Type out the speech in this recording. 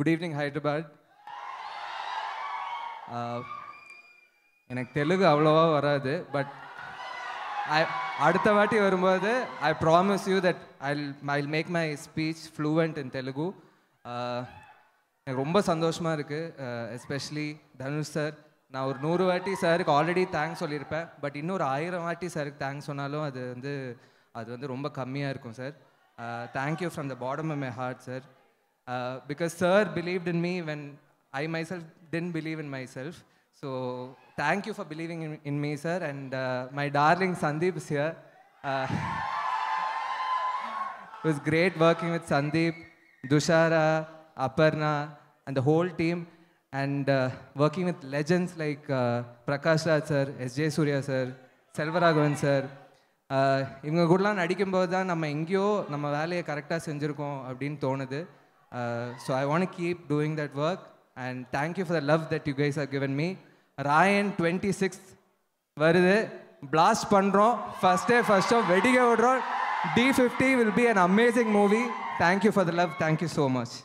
Good evening Hyderabad எனக்கு தெலுங்கு அவ்வளோவா வராது பட் ஐ அடுத்த வாட்டி வரும்போது I promise you that I I make my speech fluent in Telugu எனக்கு ரொம்ப சந்தோஷமாக இருக்குது எஸ்பெஷலி uh, தனுஷ் சார் நான் ஒரு நூறு வாட்டி சாருக்கு ஆல்ரெடி தேங்க்ஸ் சொல்லியிருப்பேன் பட் இன்னொரு ஆயிரம் வாட்டி சாருக்கு தேங்க்ஸ் சொன்னாலும் அது வந்து அது வந்து ரொம்ப கம்மியாக இருக்கும் sir thank you from the bottom of my heart sir Uh, because sir believed in me when I myself didn't believe in myself. So thank you for believing in, in me, sir. And uh, my darling Sandeep is here. Uh, it was great working with Sandeep, Dushara, Aparna, and the whole team. And uh, working with legends like uh, Prakash Raj sir, S.J. Surya sir, Selvaraghavan sir uh, இவங்க கூடலாம் நடிக்கும்போது தான் நம்ம எங்கேயோ நம்ம வேலையை கரெக்டாக செஞ்சுருக்கோம் அப்படின்னு தோணுது Uh, so I want to keep doing that work and thank you for the love that you guys have given me. Raayan twenty sixth வருது பிளாஸ்ட் பண்ணுறோம் ஃபஸ்ட் டே ஃபர்ஸ்ட் ஷோ வெடிக்க விடுறோம் D fifty will be an amazing movie thank you for the love thank you so much